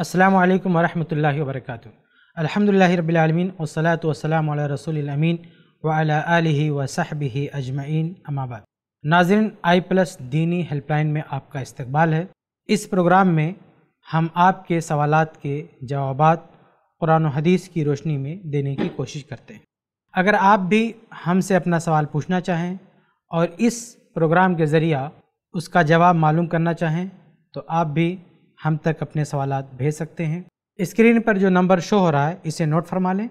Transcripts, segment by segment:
अस्सलाम वालेकुम वरहमतुल्लाहि वबरकातुहू अल्हम्दुलिल्लाहि रब्बिल आलमीन वस्सलातु वस्सलामु अला रसूलिल अमीन व अला आलिहि व सहबिहि अजमईन अमाबाद नाजरन आई प्लस दीनी हेल्पलाइन में आपका इस्तकबाल है इस प्रोग्राम में हम आपके सवालात के जवाब कुरान हदीस की रोशनी में देने की कोशिश करते हैं अगर आप भी हमसे अपना सवाल पूछना चाहें और इस प्रोग्राम के ज़रिया उसका जवाब मालूम करना चाहें तो आप भी हम तक अपने सवाल भेज सकते हैं स्क्रीन पर जो नंबर शो हो रहा है इसे नोट फरमा लें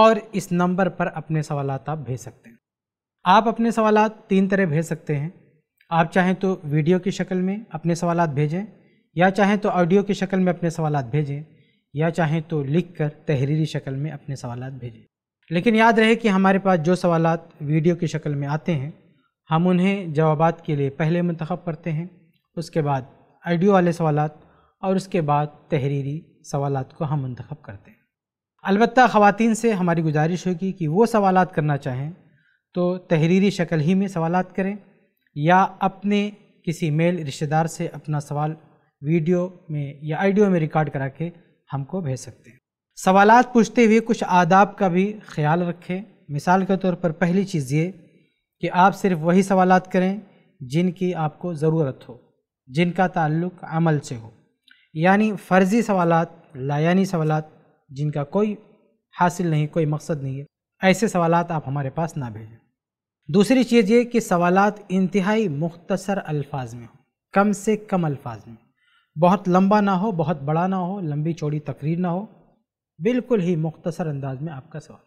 और इस नंबर पर अपने सवाल आप भेज सकते हैं आप अपने सवाल तीन तरह भेज सकते हैं आप चाहें तो वीडियो की शक्ल में अपने सवाल भेजें या चाहें तो ऑडियो की शक्ल में अपने सवाल भेजें या चाहें तो लिख कर तहरीरी शक्ल में अपने सवाल भेजें लेकिन याद रहे कि हमारे पास जो सवाल वीडियो की शक्ल में आते हैं हम उन्हें जवाब के लिए पहले मंतखब करते हैं उसके बाद आइडियो वाले सवाल और उसके बाद तहरीरी सवाल को हम मंतखब करते हैं अलबत् ख़वान से हमारी गुजारिश होगी कि वो सवाल करना चाहें तो तहरीरी शक्ल ही में सवाल करें या अपने किसी मेल रिश्तेदार से अपना सवाल वीडियो में या आइडियो में रिकॉर्ड करा के हमको भेज सकते हैं सवाल पूछते हुए कुछ आदाब का भी ख्याल रखें मिसाल के तौर पर पहली चीज़ ये कि आप सिर्फ वही सवाल करें जिनकी आपको ज़रूरत हो जिनका ताल्लुक अमल से हो यानी फ़र्ज़ी सवाल लायानी सवाल जिनका कोई हासिल नहीं कोई मकसद नहीं है ऐसे सवाल आप हमारे पास ना भेजें दूसरी चीज़ ये कि सवाल इंतहाई मुख्तसर अल्फाज में हो कम से कम अल्फाज में बहुत लंबा ना हो बहुत बड़ा ना हो लंबी चौड़ी तकरीर ना हो बिल्कुल ही मुख्तसर अंदाज में आपका सवाल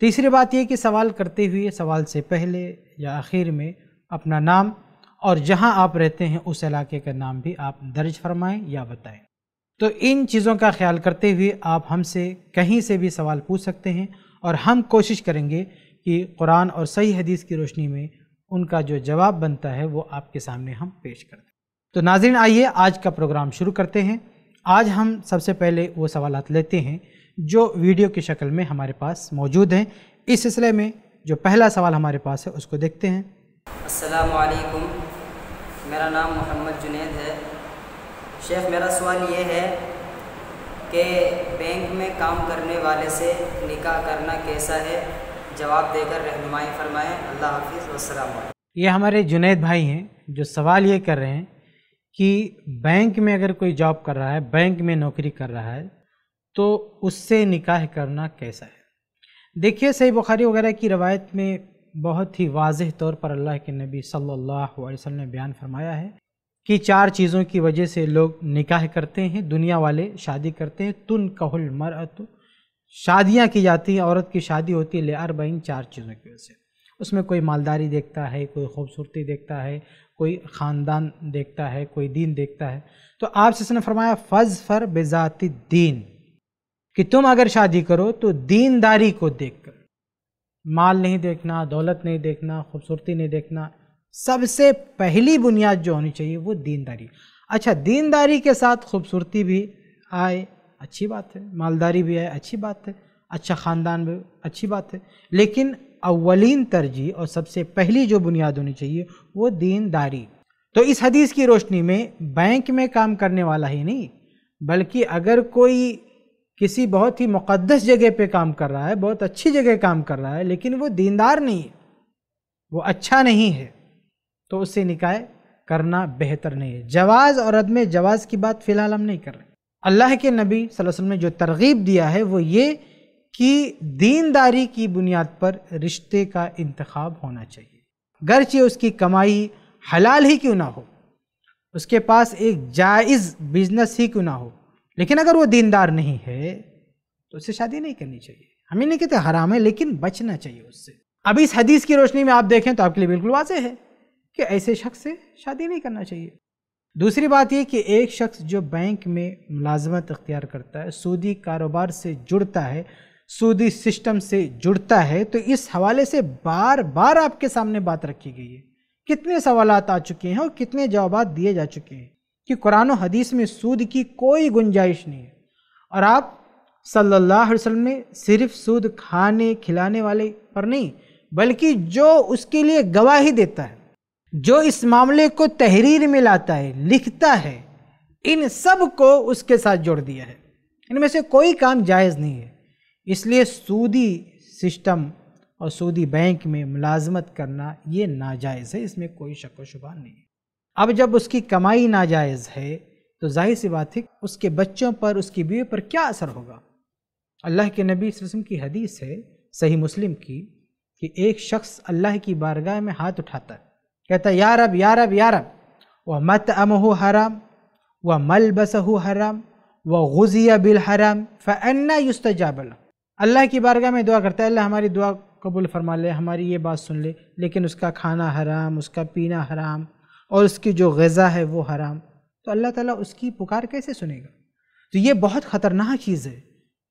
तीसरी बात यह कि सवाल करते हुए सवाल से पहले या आखिर में अपना नाम और जहां आप रहते हैं उस इलाके का नाम भी आप दर्ज फरमाएं या बताएं तो इन चीज़ों का ख्याल करते हुए आप हमसे कहीं से भी सवाल पूछ सकते हैं और हम कोशिश करेंगे कि कुरान और सही हदीस की रोशनी में उनका जो जवाब बनता है वो आपके सामने हम पेश कर दें तो नाजरन आइए आज का प्रोग्राम शुरू करते हैं आज हम सबसे पहले वो सवाल लेते हैं जो वीडियो की शक्ल में हमारे पास मौजूद हैं इस सिलसिले में जो पहला सवाल हमारे पास है उसको देखते हैं असलकुम मेरा नाम मोहम्मद जुनेद है शेख मेरा सवाल ये है कि बैंक में काम करने वाले से निकाह करना कैसा है जवाब देकर रहनुमाई फरमाएँ अल्लाह हाफिज़ वसलाम ये हमारे जुनेद भाई हैं जो सवाल ये कर रहे हैं कि बैंक में अगर कोई जॉब कर रहा है बैंक में नौकरी कर रहा है तो उससे निकाह करना कैसा है देखिए सही बुखारी वगैरह की रवायत में बहुत ही वाज तौर पर अल्लाह के नबी सल्लल्लाहु अलैहि वसल्लम ने बयान फरमाया है कि चार चीज़ों की वजह से लोग निकाह करते हैं दुनिया वाले शादी करते हैं तुन कहुल मरअत शादियाँ की जाती हैं औरत की शादी होती है ले अरबईन चार चीज़ों की वजह से उसमें कोई मालदारी देखता है कोई खूबसूरती देखता है कोई ख़ानदान देखता है कोई दीन देखता है तो आप ने फरमाया फ़ज फर बेज़ाती दीन कि तुम अगर शादी करो तो दीनदारी को देख कर माल नहीं देखना दौलत नहीं देखना खूबसूरती नहीं देखना सबसे पहली बुनियाद जो होनी चाहिए वो दीनदारी अच्छा दीनदारी के साथ खूबसूरती भी आए अच्छी बात है मालदारी भी आए अच्छी बात है अच्छा ख़ानदान भी अच्छी बात है लेकिन अवलिन तरजीह और सबसे पहली जो बुनियाद होनी चाहिए वो दीनदारी तो इस हदीस की रोशनी में बैंक में काम करने वाला ही नहीं बल्कि अगर कोई किसी बहुत ही मुक़दस जगह पे काम कर रहा है बहुत अच्छी जगह काम कर रहा है लेकिन वो दीनदार नहीं है वो अच्छा नहीं है तो उससे निकाय करना बेहतर नहीं है जवाज़ और अदम जवाज़ की बात फ़िलहाल हम नहीं कर रहे अल्लाह के नबी सल्लल्लाहु अलैहि वसल्लम ने जो तरगीब दिया है वो ये कि दीनदारी की बुनियाद पर रिश्ते का इंतखब होना चाहिए गरचे उसकी कमाई हलाल ही क्यों ना हो उसके पास एक जायज़ बिजनेस ही क्यों ना हो लेकिन अगर वो दीनदार नहीं है तो उससे शादी नहीं करनी चाहिए हम ही नहीं कहते हराम है लेकिन बचना चाहिए उससे अब इस हदीस की रोशनी में आप देखें तो आपके लिए बिल्कुल वाजह है कि ऐसे शख्स से शादी नहीं करना चाहिए दूसरी बात यह कि एक शख्स जो बैंक में मुलाजमत अख्तियार करता है सूदी कारोबार से जुड़ता है सूदी सिस्टम से जुड़ता है तो इस हवाले से बार बार आपके सामने बात रखी गई है कितने सवाल आ चुके हैं और कितने जवाब दिए जा चुके हैं कि कुरान हदीस में सूद की कोई गुंजाइश नहीं है और आप सल्लल्लाहु अलैहि वसल्लम ने सिर्फ सूद खाने खिलाने वाले पर नहीं बल्कि जो उसके लिए गवाही देता है जो इस मामले को तहरीर में लाता है लिखता है इन सब को उसके साथ जोड़ दिया है इनमें से कोई काम जायज़ नहीं है इसलिए सूदी सिस्टम और सूदी बैंक में मुलाजमत करना ये नाजायज़ है इसमें कोई शक व शुबा नहीं है अब जब उसकी कमाई नाजायज़ है तो जाहिर सी बात है उसके बच्चों पर उसकी बीवी पर क्या असर होगा अल्लाह के नबी वसम की हदीस है सही मुस्लिम की कि एक शख्स अल्लाह की बारगाह में हाथ उठाता है कहता है यारब यारब यारब व मत अम हो हराम व मल बस हो हराम व गुजिया बिल हराम फ़न्ना युस्तजाबल अल्लाह की बारगाह में दुआ करता है अल्लाह हमारी दुआ कबूल फरमा ले हमारी ये बात सुन ले लेकिन उसका खाना हराम उसका पीना हराम और उसकी जो गज़ा है वो हराम तो अल्लाह ताला उसकी पुकार कैसे सुनेगा तो ये बहुत ख़तरनाक चीज़ है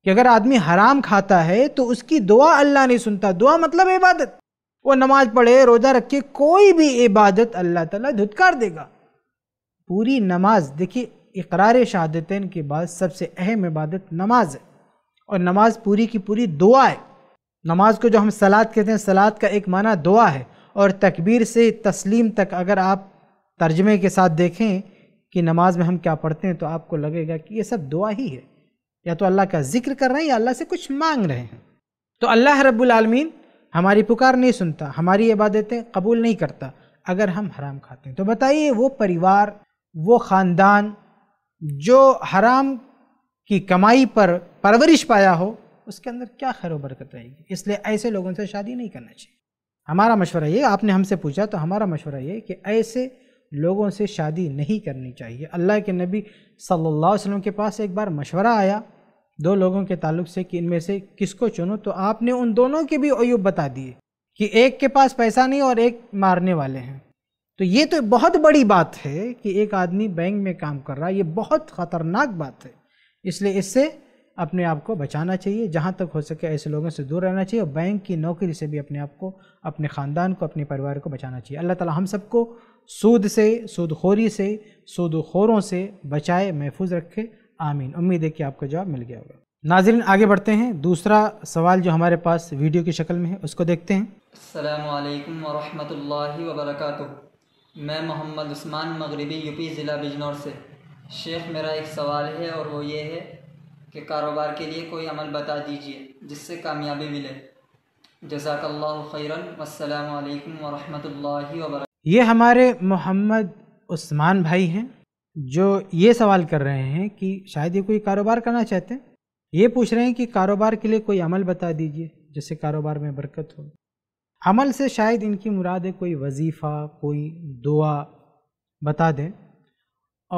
कि अगर आदमी हराम खाता है तो उसकी दुआ अल्लाह नहीं सुनता दुआ मतलब इबादत वो नमाज पढ़े रोज़ा रखे कोई भी इबादत अल्लाह ताला धुतकार देगा पूरी नमाज देखिए इकरार शहादतन के बाद सबसे अहम इबादत नमाज है और नमाज पूरी की पूरी दुआ है नमाज को जो हम सलाद कहते हैं सलाद का एक माना दुआ है और तकबीर से तस्लीम तक अगर आप तर्जमे के साथ देखें कि नमाज में हम क्या पढ़ते हैं तो आपको लगेगा कि ये सब दुआ ही है या तो अल्लाह का जिक्र कर रहे हैं या अल्लाह से कुछ मांग रहे हैं तो अल्लाह रब्बुल आलमीन हमारी पुकार नहीं सुनता हमारी इबादतें कबूल नहीं करता अगर हम हराम खाते हैं तो बताइए वो परिवार वो ख़ानदान जो हराम की कमाई पर परवरिश पाया हो उसके अंदर क्या खैर बरकत रहेगी इसलिए ऐसे लोगों से शादी नहीं करना चाहिए हमारा मशवरा ये आपने हमसे पूछा तो हमारा मशवरा ये कि ऐसे लोगों से शादी नहीं करनी चाहिए अल्लाह के नबी सल्लल्लाहु अलैहि वसल्लम के पास एक बार मशवरा आया दो लोगों के ताल्लुक से कि इनमें से किसको चुनो तो आपने उन दोनों के भी अयूब बता दिए कि एक के पास पैसा नहीं और एक मारने वाले हैं तो ये तो बहुत बड़ी बात है कि एक आदमी बैंक में काम कर रहा है ये बहुत ख़तरनाक बात है इसलिए इससे अपने आप को बचाना चाहिए जहाँ तक हो सके ऐसे लोगों से दूर रहना चाहिए और बैंक की नौकरी से भी अपने आप को अपने ख़ानदान को अपने परिवार को बचाना चाहिए अल्लाह ताला हम सबको सूद से सूदखोरी से सूदखोरों से बचाए महफूज रखे आमीन उम्मीद है कि आपका जवाब मिल गया होगा नाजरीन आगे बढ़ते हैं दूसरा सवाल जो हमारे पास वीडियो की शक्ल में है उसको देखते हैं अल्लाम वरहमल वबरक मैं मोहम्मद उस्मान मगरबी यूपी ज़िला बिजनौर से शेख मेरा एक सवाल है और वो ये है कि कारोबार के लिए कोई अमल बता दीजिए जिससे कामयाबी मिले जजाकल्ला खैरन वालकम वरहमल वबरक ये हमारे मोहम्मद उस्मान भाई हैं जो ये सवाल कर रहे हैं कि शायद ये कोई कारोबार करना चाहते हैं ये पूछ रहे हैं कि कारोबार के लिए कोई अमल बता दीजिए जिससे कारोबार में बरकत हो अमल से शायद इनकी मुराद है कोई वजीफ़ा कोई दुआ बता दें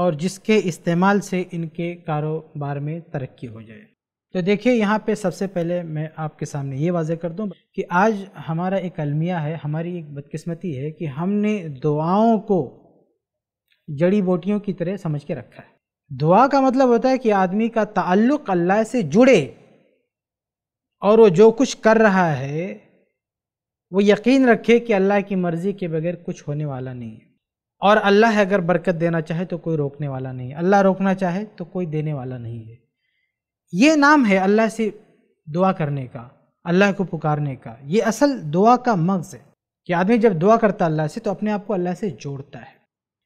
और जिसके इस्तेमाल से इनके कारोबार में तरक्की हो जाए तो देखिए यहाँ पे सबसे पहले मैं आपके सामने ये वाजह कर दूँ कि आज हमारा एक अलमिया है हमारी एक बदकिस्मती है कि हमने दुआओं को जड़ी बोटियों की तरह समझ के रखा है दुआ का मतलब होता है कि आदमी का ताल्लुक़ अल्लाह से जुड़े और वो जो कुछ कर रहा है वो यकीन रखे कि अल्लाह की मर्ज़ी के बगैर कुछ होने वाला नहीं है और अल्लाह अगर बरकत देना चाहे तो कोई रोकने वाला नहीं है अल्लाह रोकना चाहे तो कोई देने वाला नहीं है ये नाम है अल्लाह से दुआ करने का अल्लाह को पुकारने का ये असल दुआ का मगज़ है कि आदमी जब दुआ करता अल्लाह से तो अपने आप को अल्लाह से जोड़ता है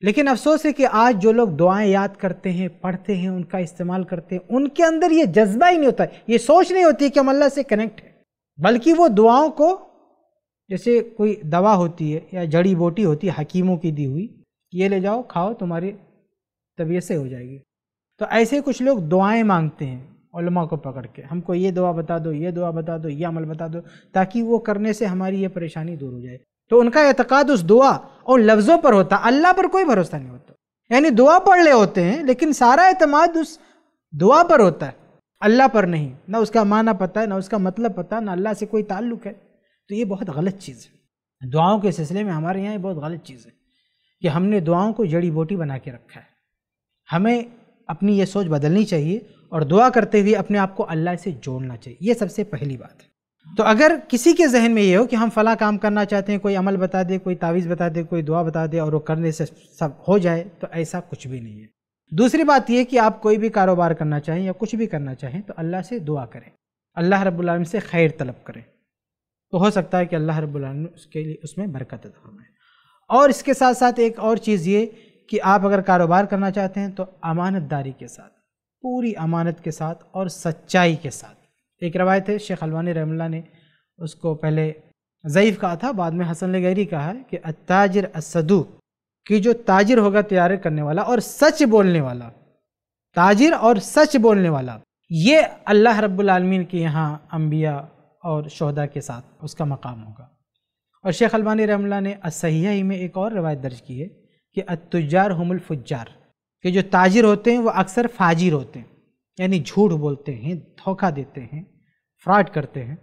लेकिन अफसोस है कि आज जो लोग दुआएं याद करते हैं पढ़ते हैं उनका इस्तेमाल करते हैं उनके अंदर ये जज्बा ही नहीं होता ये सोच नहीं होती कि हम अल्लाह से कनेक्ट हैं बल्कि वो दुआओं को जैसे कोई दवा होती है या जड़ी बूटी होती है हकीमों की दी हुई ये ले जाओ खाओ तुम्हारी तबीयत से हो जाएगी तो ऐसे कुछ लोग दुआएं मांगते हैं उलमा को पकड़ के हमको ये दुआ बता दो ये दुआ बता दो ये अमल बता दो ताकि वो करने से हमारी ये परेशानी दूर हो जाए तो उनका एतक़ाद उस दुआ और लफ्ज़ों पर होता अल्लाह पर कोई भरोसा नहीं होता यानी दुआ पढ़ ले होते हैं लेकिन सारा अतमाद उस दुआ पर होता है अल्लाह पर नहीं ना उसका माना पता है ना उसका मतलब पता है ना अल्लाह से कोई ताल्लुक है तो ये बहुत गलत चीज़ है दुआओं के सिलसिले में हमारे यहाँ ये बहुत गलत चीज़ है कि हमने दुआओं को जड़ी बूटी बना के रखा है हमें अपनी ये सोच बदलनी चाहिए और दुआ करते हुए अपने आप को अल्लाह से जोड़ना चाहिए ये सबसे पहली बात है तो अगर किसी के जहन में ये हो कि हम फ़ला काम करना चाहते हैं कोई अमल बता दे कोई तावीज़ बता दे कोई दुआ बता दे और वो करने से सब हो जाए तो ऐसा कुछ भी नहीं है दूसरी बात यह कि आप कोई भी कारोबार करना चाहें या कुछ भी करना चाहें तो अल्लाह से दुआ करें अल्लाह रब्लम से खैर तलब करें तो हो सकता है कि अल्लाह रब्लम उसके लिए उसमें बरकत अदा फरमाए और इसके साथ साथ एक और चीज़ ये कि आप अगर कारोबार करना चाहते हैं तो अमानतदारी के साथ पूरी अमानत के साथ और सच्चाई के साथ एक रवायत है शेख अलवानी रहमल्ला ने उसको पहले ज़यीफ़ कहा था बाद में हसन लगैरी कहा है कि अताजिर असदू कि जो ताजिर होगा तैयार करने वाला और सच बोलने वाला ताजिर और सच बोलने वाला ये अल्लाह रब्बुलमीन के यहाँ अम्बिया और शहदा के साथ उसका मकाम होगा और शेख अलबानी रमल्ला ने असहिया ही में एक और रवायत दर्ज की है कि अतुजार हमल कि जो ताजिर होते हैं वो अक्सर फाजिर होते हैं यानी झूठ बोलते हैं धोखा देते हैं फ्रॉड करते हैं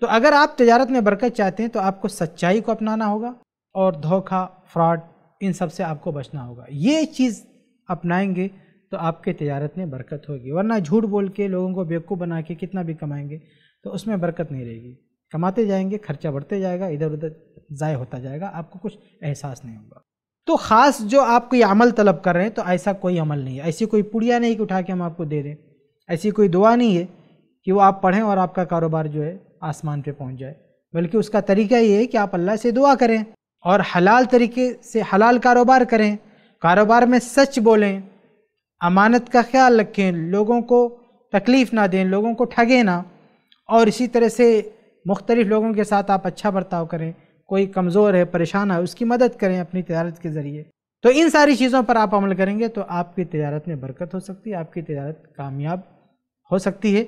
तो अगर आप तजारत में बरकत चाहते हैं तो आपको सच्चाई को अपनाना होगा और धोखा फ्रॉड इन सब से आपको बचना होगा ये चीज़ अपनाएंगे तो आपके तजारत में बरकत होगी वरना झूठ बोल के लोगों को बेवकूफ़ बना के कितना भी कमाएंगे तो उसमें बरकत नहीं रहेगी कमाते जाएंगे खर्चा बढ़ते जाएगा इधर उधर ज़ाय होता जाएगा आपको कुछ एहसास नहीं होगा तो ख़ास जो आप कोई अमल तलब कर रहे हैं तो ऐसा कोई अमल नहीं है ऐसी कोई पुड़िया नहीं कि उठा के हम आपको दे दें ऐसी कोई दुआ नहीं है कि वो आप पढ़ें और आपका कारोबार जो है आसमान पे पहुंच जाए बल्कि उसका तरीका ये है कि आप अल्लाह से दुआ करें और हलाल तरीके से हलाल कारोबार करें कारोबार में सच बोलें अमानत का ख्याल रखें लोगों को तकलीफ़ ना दें लोगों को ठगे ना और इसी तरह से मुख्तलिफ़ लोगों के साथ आप अच्छा बर्ताव करें कोई कमज़ोर है परेशान है उसकी मदद करें अपनी तजारत के ज़रिए तो इन सारी चीज़ों पर आप अमल करेंगे तो आपकी तजारत में बरकत हो सकती है आपकी तजारत कामयाब हो सकती है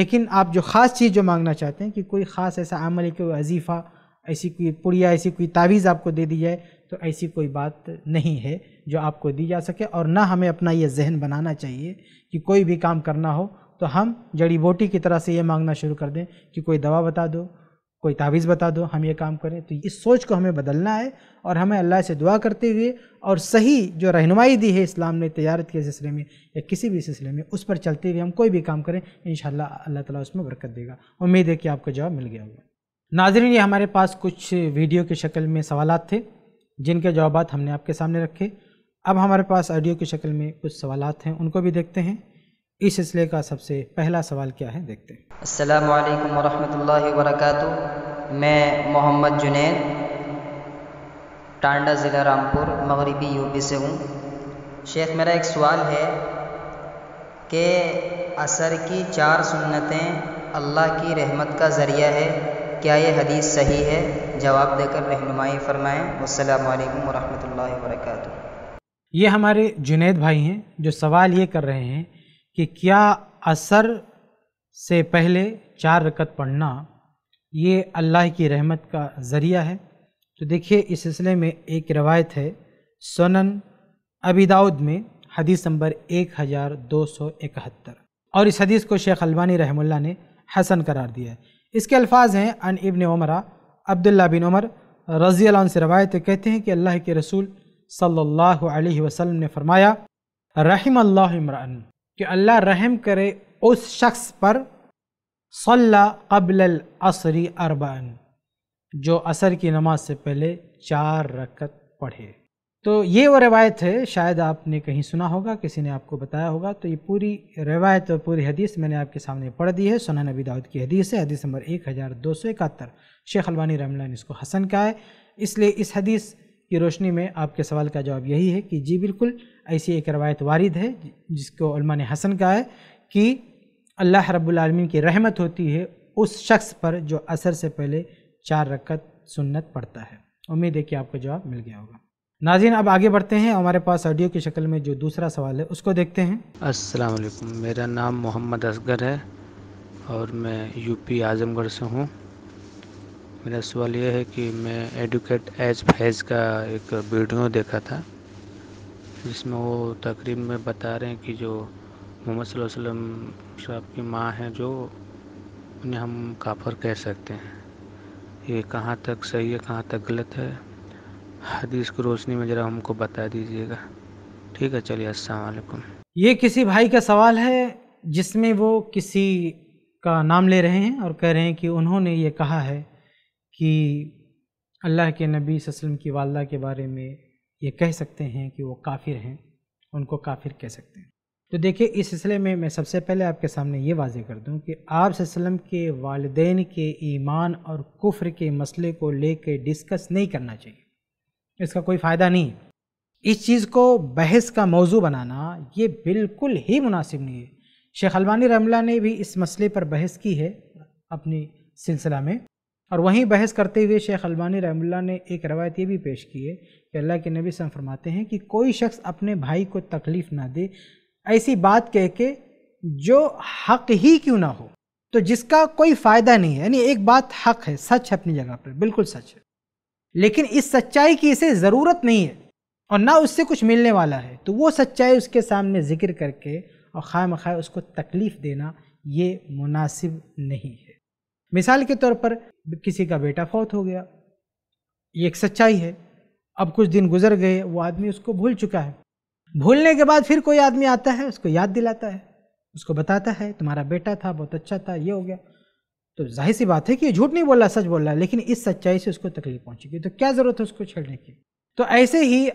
लेकिन आप जो ख़ास चीज़ जो मांगना चाहते हैं कि कोई ख़ास ऐसा अमल कोई अजीफा ऐसी कोई पुड़िया ऐसी कोई तावीज़ आपको दे दी जाए तो ऐसी कोई बात नहीं है जो आपको दी जा सके और ना हमें अपना यह जहन बनाना चाहिए कि कोई भी काम करना हो तो हम जड़ी बूटी की तरह से ये मांगना शुरू कर दें कि कोई दवा बता दो कोई तावीज़ बता दो हम ये काम करें तो इस सोच को हमें बदलना है और हमें अल्लाह से दुआ करते हुए और सही जो रहनुमाई दी है इस्लाम ने तजारत के सिलसिले में या किसी भी सिलसिले में उस पर चलते हुए हम कोई भी काम करें इन अल्लाह ताला उसमें बरकत देगा उम्मीद है कि आपको जवाब मिल गया होगा नाजरीन ये हमारे पास कुछ वीडियो की शक्ल में सवाल थे जिनके जवाब हमने आपके सामने रखे अब हमारे पास ऑडियो की शक्ल में कुछ सवाल हैं उनको भी देखते हैं इस सिलसिले का सबसे पहला सवाल क्या है देखते हैं अस्सलाम वालेकुम वरहमतुल्लाहि मैं मोहम्मद जुनैद टांडा ज़िला रामपुर मगरबी यूपी से हूँ शेख मेरा एक सवाल है कि असर की चार सुन्नतें अल्लाह की रहमत का ज़रिया है क्या ये हदीस सही है जवाब देकर रहनुमाई फ़रमाएँ अल्लाम वरहमल वर्क ये हमारे जुनेद भाई हैं जो सवाल ये कर रहे हैं कि क्या असर से पहले चार रकत पढ़ना ये अल्लाह की रहमत का ज़रिया है तो देखिए इस सिलसिले में एक रवायत है सोनन अबिदाउद में हदीस नंबर एक हज़ार दो सौ इकहत्तर और इस हदीस को शेख अलवानी रहमुल्ला ने हसन करार दिया है इसके अल्फाज हैं अन इबन उमरा अब्दुल्ला बिन उमर रज़ी से रवायत कहते हैं कि अल्लाह के रसूल सल्लल्लाहु अलैहि वसल्लम ने फरमाया रहम अल्लाह इमरान कि अल्लाह रहम करे उस शख्स पर सल्ला कबल असरी अरबान जो असर की नमाज से पहले चार रकत पढ़े तो ये वो रवायत है शायद आपने कहीं सुना होगा किसी ने आपको बताया होगा तो ये पूरी रवायत और पूरी हदीस मैंने आपके सामने पढ़ दी है सोना नबी दाऊद की हदीस है हदीस नंबर एक हज़ार दो सौ इकहत्तर शेख अलवानी रमिला ने इसको हसन का है इसलिए इस हदीस की रोशनी में आपके सवाल का जवाब यही है कि जी बिल्कुल ऐसी एक रवायत वारिद है जिसको ने हसन कहा है कि अल्लाह रब्लम की रहमत होती है उस शख्स पर जो असर से पहले चार रकत सुन्नत पड़ता है उम्मीद है कि आपको जवाब मिल गया होगा नाजिन अब आगे बढ़ते हैं हमारे पास ऑडियो की शक्ल में जो दूसरा सवाल है उसको देखते हैं अस्सलाम वालेकुम मेरा नाम मोहम्मद असगर है और मैं यूपी आजमगढ़ से हूँ मेरा सवाल यह है कि मैं एडुकेट एज फैज़ का एक वीडियो देखा था जिसमें वो तकरीब में बता रहे हैं कि जो मोहम्मद वसल्लम साहब की माँ हैं जो उन्हें हम काफर कह सकते हैं ये कहाँ तक सही है कहाँ तक गलत है हदीस की रोशनी में ज़रा हमको बता दीजिएगा ठीक है चलिए असलकुम ये किसी भाई का सवाल है जिसमें वो किसी का नाम ले रहे हैं और कह रहे हैं कि उन्होंने ये कहा है कि अल्लाह के नबी वसम की वालदा के बारे में ये कह सकते हैं कि वो काफिर हैं उनको काफिर कह सकते हैं तो देखिए इस सिलसिले में मैं सबसे पहले आपके सामने ये वाजे कर दूं कि आप वसम के वालदेन के ईमान और कुफ्र के मसले को कर डिस्कस नहीं करना चाहिए इसका कोई फ़ायदा नहीं इस चीज़ को बहस का मौजू बनाना ये बिल्कुल ही मुनासिब नहीं है शेख हलवानी रमला ने भी इस मसले पर बहस की है अपनी सिलसिला में और वहीं बहस करते हुए शेख अलबानी रहमुल्ला ने एक रवायत ये भी पेश की है कि अल्लाह के नबी सन फरमाते हैं कि कोई शख्स अपने भाई को तकलीफ़ ना दे ऐसी बात कह के जो हक ही क्यों ना हो तो जिसका कोई फ़ायदा नहीं है यानी एक बात हक है सच है अपनी जगह पर बिल्कुल सच है लेकिन इस सच्चाई की इसे ज़रूरत नहीं है और ना उससे कुछ मिलने वाला है तो वो सच्चाई उसके सामने जिक्र करके और खाम मखाए उसको तकलीफ़ देना ये मुनासिब नहीं है मिसाल के तौर पर किसी का बेटा फौत हो गया ये एक सच्चाई है अब कुछ दिन गुजर गए वो आदमी उसको भूल चुका है भूलने के बाद फिर कोई आदमी आता है उसको याद दिलाता है उसको बताता है तुम्हारा बेटा था बहुत अच्छा था ये हो गया तो जाहिर सी बात है कि ये झूठ नहीं बोल रहा सच बोल रहा है लेकिन इस सच्चाई से उसको तकलीफ पहुंचेगी तो क्या ज़रूरत है उसको छेड़ने की तो ऐसे ही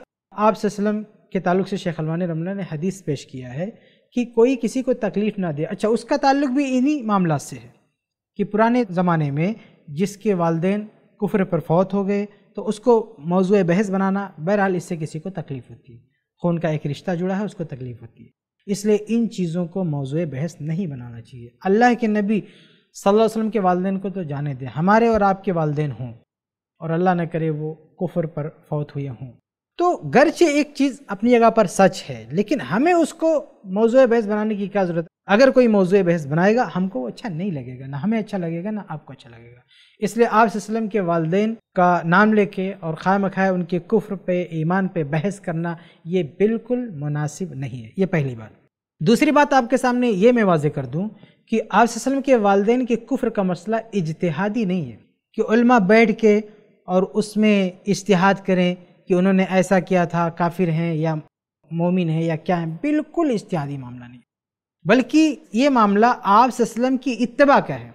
आप सलम के ताल्लुक से शेख अलमान रमना ने हदीस पेश किया है कि कोई किसी को तकलीफ ना दे अच्छा उसका ताल्लुक भी इन्हीं मामला से है कि पुराने ज़माने में जिसके वालदे कुफर पर फौत हो गए तो उसको मौजू बहस बनाना बहरहाल इससे किसी को तकलीफ़ होती है खून का एक रिश्ता जुड़ा है उसको तकलीफ़ होती है इसलिए इन चीज़ों को मौजू बहस नहीं बनाना चाहिए अल्लाह के नबी सल्लल्लाहु अलैहि वसल्लम के वालदेन को तो जाने दें हमारे और आपके वालदेन हों और अल्लाह न करे वो कुफर पर फौत हुए हों तो गरचे एक चीज़ अपनी जगह पर सच है लेकिन हमें उसको मौजू बहस बनाने की क्या ज़रूरत अगर कोई मौजू बहस बनाएगा हमको वो अच्छा नहीं लगेगा ना हमें अच्छा लगेगा ना आपको अच्छा लगेगा इसलिए आप वसलम के वालदे का नाम लेके और खाय मखाए उनके कुफ्र पे ईमान पे बहस करना ये बिल्कुल मुनासिब नहीं है ये पहली बात दूसरी बात आपके सामने ये मैं वाजे कर दूँ कि आप वसलम के वालदे के कुफ्र का मसला इजतहादी नहीं है कि उल्मा बैठ के और उसमें इश्तहाद करें कि उन्होंने ऐसा किया था काफिर हैं या मोमिन है या क्या है बिल्कुल इश्तहादी मामला नहीं बल्कि ये मामला आप वसलम की इतबा का है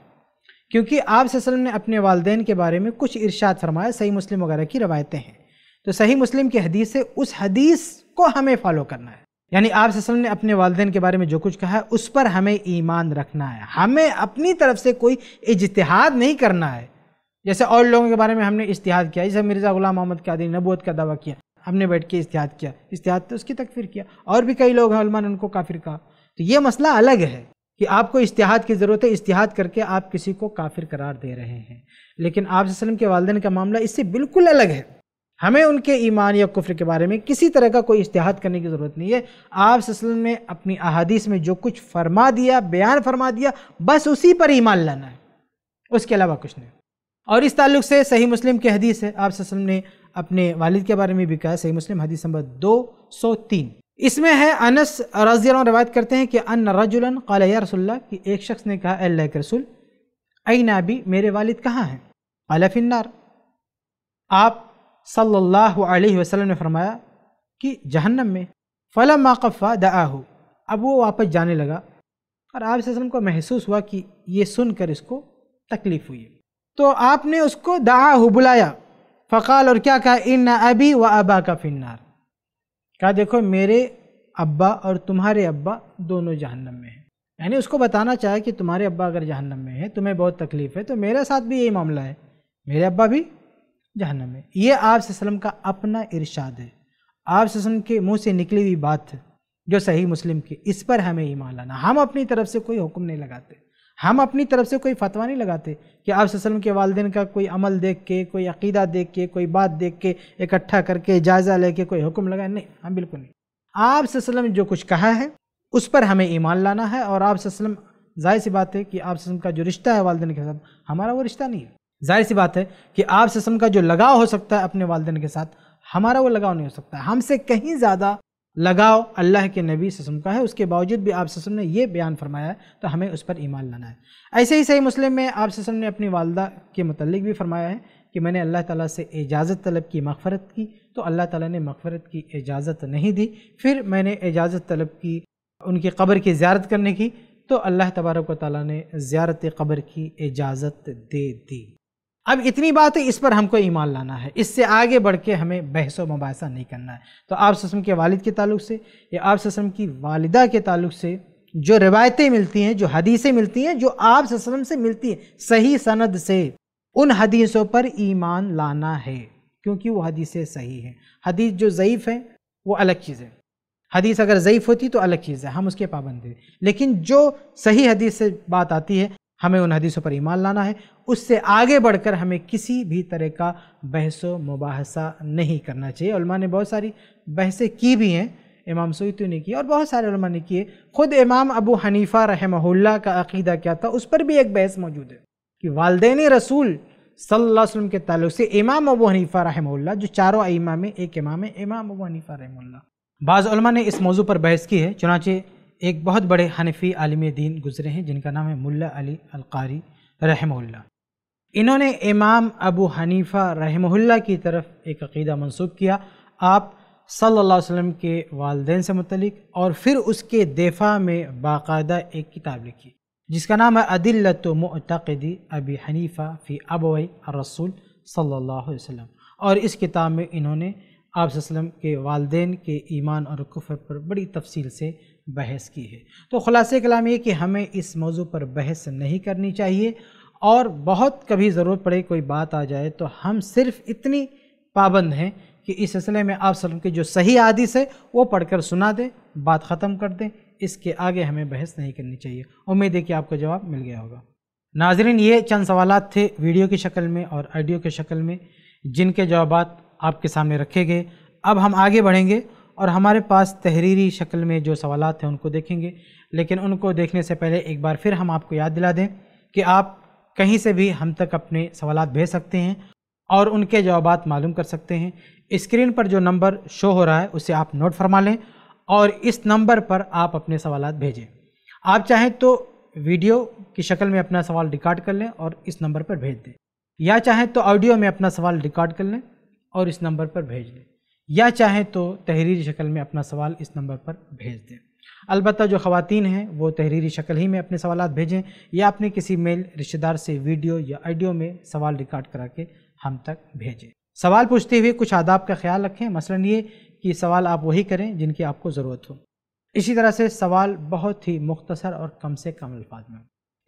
क्योंकि आप वसलम ने अपने वालदे के बारे में कुछ इरशाद फरमाया सही मुस्लिम वगैरह की रवायतें हैं तो सही मुस्लिम की हदीस से उस हदीस को हमें फॉलो करना है यानी आप वसलम ने अपने वालदे के बारे में जो कुछ कहा है उस पर हमें ईमान रखना है हमें अपनी तरफ से कोई इजतहाद नहीं करना है जैसे और लोगों के बारे में हमने इश्तिहाद किया जैसे मिर्ज़ा गुलाम मोहम्मद आदि नबूत का दावा किया हमने बैठ के इश्तिहाद किया इश्तिहाद तो उसकी तकफीर किया और भी कई लोग हैं उनको काफिर कहा तो ये मसला अलग है कि आपको इश्तिहाद की ज़रूरत है इश्तिहाद करके आप किसी को काफिर करार दे रहे हैं लेकिन आप वसलम के वालदेन का मामला इससे बिल्कुल अलग है हमें उनके ईमान या कुफ्र के बारे में किसी तरह का कोई इश्तिहाद करने की ज़रूरत नहीं है आप वसलम ने अपनी अहादीस में जो कुछ फरमा दिया बयान फरमा दिया बस उसी पर ईमान लाना है उसके अलावा कुछ नहीं और इस ताल्लुक से सही मुस्लिम की हदीस है आप वसलम ने अपने वालिद के बारे में भी कहा सही मुस्लिम हदीस नंबर दो सौ तीन इसमें है अनस रजी रवायत करते हैं कि अन रजुलन कलैया रसुल्ला कि एक शख्स ने कहा अल्लाह के रसुल आई नाबी मेरे वालिद कहाँ हैं अलफिनार आप सल्लल्लाहु अलैहि वसल्लम ने फरमाया कि जहन्नम में फ़ला माकफ़ा आहू अब वो वापस जाने लगा और आप वसलम को महसूस हुआ कि ये सुनकर इसको तकलीफ़ हुई तो आपने उसको आहू बुलाया फ़काल और क्या कहा इन अबी व अबा का फिनार क्या देखो मेरे अब्बा और तुम्हारे अब्बा दोनों जहन्नम में हैं यानी उसको बताना चाहे कि तुम्हारे अब्बा अगर जहन्नम में है तुम्हें बहुत तकलीफ़ है तो मेरे साथ भी यही मामला है मेरे अब्बा भी जहन्नम में ये आप का अपना इरशाद है आप के मुँह से निकली हुई बात जो सही मुस्लिम की इस पर हमें ईमान लाना हम अपनी तरफ से कोई हुक्म नहीं लगाते हम अपनी तरफ से कोई फतवा नहीं लगाते कि आप वसलम के वालदेन का कोई अमल देख के कोई अकीदा देख के कोई बात देख के इकट्ठा करके जायज़ा लेके कोई हुक्म लगाए नहीं हम बिल्कुल नहीं आप वसलम जो कुछ कहा है उस पर हमें ईमान लाना है और आप वसलम जाहिर सी बात है कि आप वसलम का जो रिश्ता है वालदेन के साथ हमारा वो रिश्ता नहीं है जाहिर सी बात है कि आप वसलम का जो लगाव हो सकता है अपने वालदेन के साथ हमारा वो लगाव नहीं हो सकता हमसे कहीं ज़्यादा लगाव अल्लाह के नबी ससम का है उसके बावजूद भी आप ससम ने यह बयान फरमाया है तो हमें उस पर ईमान लाना है ऐसे ही सही मुस्लिम में आप ससम ने अपनी वालदा के मतलब भी फरमाया है कि मैंने अल्लाह ताला से इजाज़त तलब की मफ़रत की तो अल्लाह ताला ने मफ़रत की इजाज़त नहीं दी फिर मैंने इजाज़त तलब की उनकी कब्र की ज्यारत करने की तो अल्लाह तबारक ताली ने ज्यारत कब्र की इजाज़त दे दी अब इतनी बात है इस पर हमको ईमान लाना है इससे आगे बढ़ के हमें बहस व मुबासा नहीं करना है तो आप ससम के वालिद के ताल्लुक से या आप ससम की वालिदा के ताल्लुक से जो रिवायतें मिलती हैं जो हदीसें मिलती हैं जो आप ससम से मिलती हैं सही सनद से उन हदीसों पर ईमान लाना है क्योंकि वो हदीसें सही हैं हदीस जो ज़यीफ़ हैं वो अलग चीज़ है हदीस अगर ज़यीफ़ होती तो अलग चीज़ है हम उसके पाबंद हैं लेकिन जो सही हदीस से बात आती है हमें उन हदीसों पर ईमान लाना है उससे आगे बढ़कर हमें किसी भी तरह का बहस व मुबाहसा नहीं करना चाहिए उलमा ने बहुत सारी बहसें की भी हैं इमाम सईती ने की और बहुत सारे उलमा ने किए ख़ुद इमाम अबू हनीफ़ा रहमहुल्ला का अकीदा क्या था उस पर भी एक बहस मौजूद है कि वालदेन रसूल सल्लल्लाहु अलैहि वसल्लम के ताल्लुक से इमाम अबू हनीफ़ा रहमहुल्ला जो चारों इमाम में एक इमाम है इमाम अबू हनीफ़ा रहमहुल्ला बाज़ ने इस मौजू पर बहस की है चुनाचे एक बहुत बड़े हनफी आलम दीन गुजरे हैं जिनका नाम है मुल्ला अली अलकारी रहमुल्ला इन्होंने इमाम अबू हनीफ़ा रहमुल्ला की तरफ एक अकीदा मंसूब किया आप सल्लल्लाहु अलैहि वसल्लम के वालदेन से मुतलिक और फिर उसके दिफा में बाकायदा एक किताब लिखी जिसका नाम है अदिल्लत मतदी अबी हनीफ़ा फ़ी अबवई रसूल सल्लल्लाहु अलैहि वसल्लम और इस किताब में इन्होंने आप के वालदेन के ईमान और कुफर पर बड़ी तफसील से बहस की है तो खुलासे कलाम ये कि हमें इस मौजू पर बहस नहीं करनी चाहिए और बहुत कभी ज़रूरत पड़े कोई बात आ जाए तो हम सिर्फ इतनी पाबंद हैं कि इस सिलसिले में आप सलम के जो सही आदिश है वो पढ़कर सुना दें बात ख़त्म कर दें इसके आगे हमें बहस नहीं करनी चाहिए उम्मीद है कि आपको जवाब मिल गया होगा नाजरीन ये चंद सवाल थे वीडियो की शक्ल में और ऑडियो की शक्ल में जिनके जवाब आपके सामने रखे गए अब हम आगे बढ़ेंगे और हमारे पास तहरीरी शक्ल में जो सवाल हैं उनको देखेंगे लेकिन उनको देखने से पहले एक बार फिर हम आपको याद दिला दें कि आप कहीं से भी हम तक अपने सवाल भेज सकते हैं और उनके जवाब मालूम कर सकते हैं स्क्रीन पर जो नंबर शो हो रहा है उसे आप नोट फरमा लें और इस नंबर पर आप अपने सवाल भेजें आप चाहें तो वीडियो की शक्ल में अपना सवाल रिकॉर्ड कर लें और इस नंबर पर भेज दें या चाहें तो ऑडियो में अपना सवाल रिकॉर्ड कर लें और इस नंबर पर भेज दें या चाहें तो तहरीरी शक्ल में अपना सवाल इस नंबर पर भेज दें अलबत् जो ख़वान हैं वो तहरीरी शक्ल ही में अपने सवाल भेजें या अपने किसी मेल रिश्तेदार से वीडियो या ऑडियो में सवाल रिकॉर्ड करा के हम तक भेजें सवाल पूछते हुए कुछ आदाब का ख्याल रखें मसलन ये कि सवाल आप वही करें जिनकी आपको ज़रूरत हो इसी तरह से सवाल बहुत ही मुख्तसर और कम से कम अल्फाज में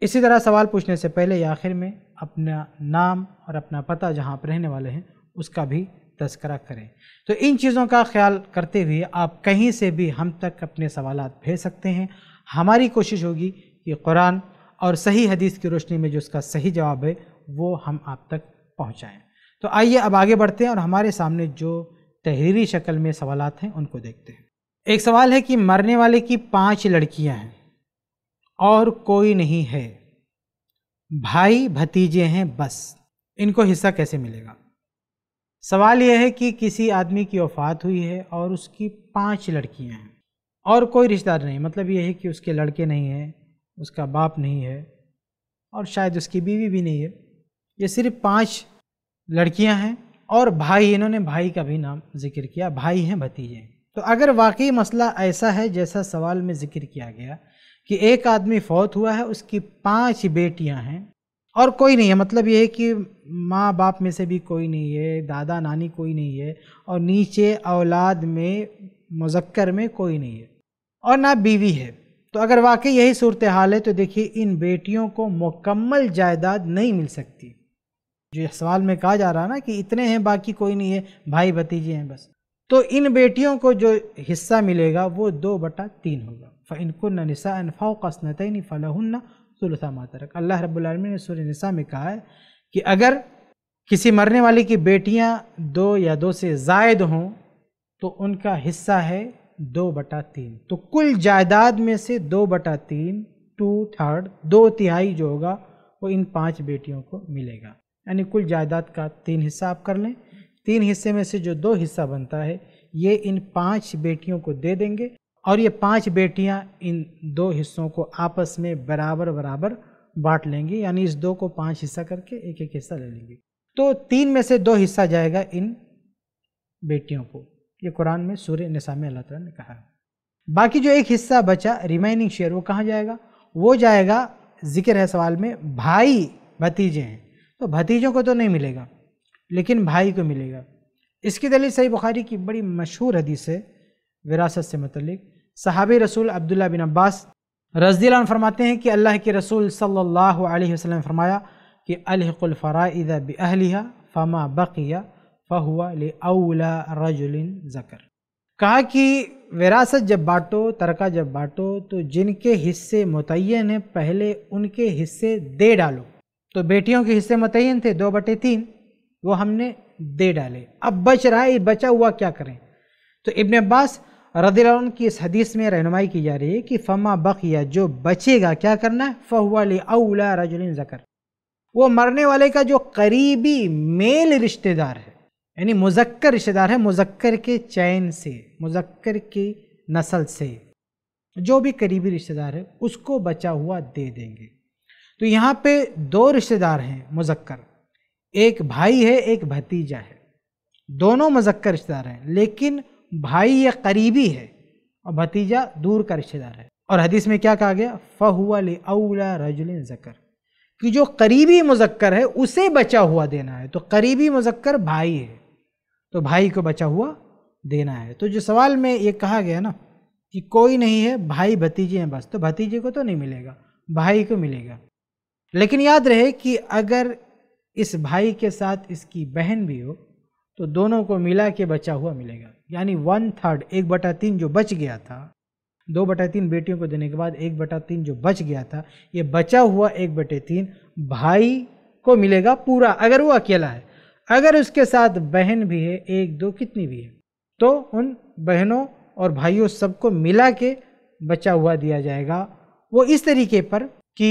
इसी तरह सवाल पूछने से पहले या आखिर में अपना नाम और अपना पता जहाँ आप रहने वाले हैं उसका भी तस्करा करें तो इन चीज़ों का ख्याल करते हुए आप कहीं से भी हम तक अपने सवाल भेज सकते हैं हमारी कोशिश होगी कि कुरान और सही हदीस की रोशनी में जो उसका सही जवाब है वो हम आप तक पहुँचाएँ तो आइए अब आगे बढ़ते हैं और हमारे सामने जो तहरीरी शक्ल में सवाल हैं उनको देखते हैं एक सवाल है कि मरने वाले की पांच लड़कियां हैं और कोई नहीं है भाई भतीजे हैं बस इनको हिस्सा कैसे मिलेगा सवाल यह है कि किसी आदमी की वफात हुई है और उसकी पांच लड़कियां हैं और कोई रिश्तेदार नहीं मतलब यह है कि उसके लड़के नहीं हैं उसका बाप नहीं है और शायद उसकी बीवी भी नहीं है ये सिर्फ पांच लड़कियां हैं और भाई इन्होंने भाई का भी नाम जिक्र किया भाई हैं भतीजे तो अगर वाकई मसला ऐसा है जैसा सवाल में जिक्र किया गया कि एक आदमी फौत हुआ है उसकी पांच बेटियां हैं और कोई नहीं है मतलब ये है कि माँ बाप में से भी कोई नहीं है दादा नानी कोई नहीं है और नीचे औलाद में मुजक्कर में कोई नहीं है और ना बीवी है तो अगर वाकई यही सूरत हाल है तो देखिए इन बेटियों को मुकम्मल जायदाद नहीं मिल सकती जो सवाल में कहा जा रहा है ना कि इतने हैं बाकी कोई नहीं है भाई भतीजे हैं बस तो इन बेटियों को जो हिस्सा मिलेगा वो दो बटा तीन होगा फ़िनको नसा अनफ़ाक़ कसनतन फ़लहन्ना सुलसा मातरक अल्लाह रब्लम ने सुरनसा में कहा है कि अगर किसी मरने वाले की बेटियां दो या दो से जायद हों तो उनका हिस्सा है दो बटा तीन तो कुल जायदाद में से दो बटा तीन टू थर्ड दो तिहाई जो होगा वो इन पांच बेटियों को मिलेगा यानी कुल जायदाद का तीन हिस्सा आप कर लें तीन हिस्से में से जो दो हिस्सा बनता है ये इन पांच बेटियों को दे देंगे और ये पांच बेटियां इन दो हिस्सों को आपस में बराबर बराबर बांट लेंगी यानी इस दो को पांच हिस्सा करके एक एक हिस्सा ले लेंगी तो तीन में से दो हिस्सा जाएगा इन बेटियों को ये कुरान में सूर्य नसा में अल्लाह तला ने कहा है बाकी जो एक हिस्सा बचा रिमाइनिंग शेयर वो कहाँ जाएगा वो जाएगा जिक्र है सवाल में भाई भतीजे हैं तो भतीजों को तो नहीं मिलेगा लेकिन भाई को मिलेगा इसकी दलील सही बुखारी की बड़ी मशहूर हदीस है विरासत से मतलब सहाबी रसूल अब्दुल्ला बिन अब्बास रजील फरमाते हैं कि अल्लाह के रसूल सल्लल्लाहु अलैहि वसल्लम फरमाया कि अलहकुलफ़राइद बहलिया फ़मा बकिया फ़हुआ रजुलिन ज़कर कहा कि विरासत जब बाँटो तरका जब बाँटो तो जिनके हिस्से मुतन हैं पहले उनके हिस्से दे डालो तो बेटियों के हिस्से मुतन थे दो बटे तीन वो हमने दे डाले अब बच रहा है बचा हुआ क्या करें तो इबन अब्बास रदीन की इस हदीस में रहनुमाई की जा रही है कि फमा बकिया जो बचेगा क्या करना है फ़वाल अवला रजुलिन जकर वो मरने वाले का जो करीबी मेल रिश्तेदार है यानी मुजक्कर रिश्तेदार है मुजक्कर के चैन से मुजक्कर की नस्ल से जो भी करीबी रिश्तेदार है उसको बचा हुआ दे देंगे तो यहाँ पे दो रिश्तेदार हैं मुजक्कर एक भाई है एक भतीजा है दोनों मुजक्कर रिश्तेदार हैं लेकिन भाई ये करीबी है और भतीजा दूर का रिश्तेदार है और हदीस में क्या कहा गया फ़हुआ अवला रजुल जकर कि जो करीबी मुजक्कर है उसे बचा हुआ देना है तो करीबी मुजक्कर भाई है तो भाई को बचा हुआ देना है तो जो सवाल में ये कहा गया ना कि कोई नहीं है भाई भतीजे हैं बस तो भतीजे को तो नहीं मिलेगा भाई को मिलेगा लेकिन याद रहे कि अगर इस भाई के साथ इसकी बहन भी हो तो दोनों को मिला के बचा हुआ मिलेगा यानी वन थर्ड एक बटा तीन जो बच गया था दो बटा तीन बेटियों को देने के बाद एक बटा तीन जो बच गया था ये बचा हुआ एक बटे तीन भाई को मिलेगा पूरा अगर वो अकेला है अगर उसके साथ बहन भी है एक दो कितनी भी है तो उन बहनों और भाइयों सबको मिला के बचा हुआ दिया जाएगा वो इस तरीके पर कि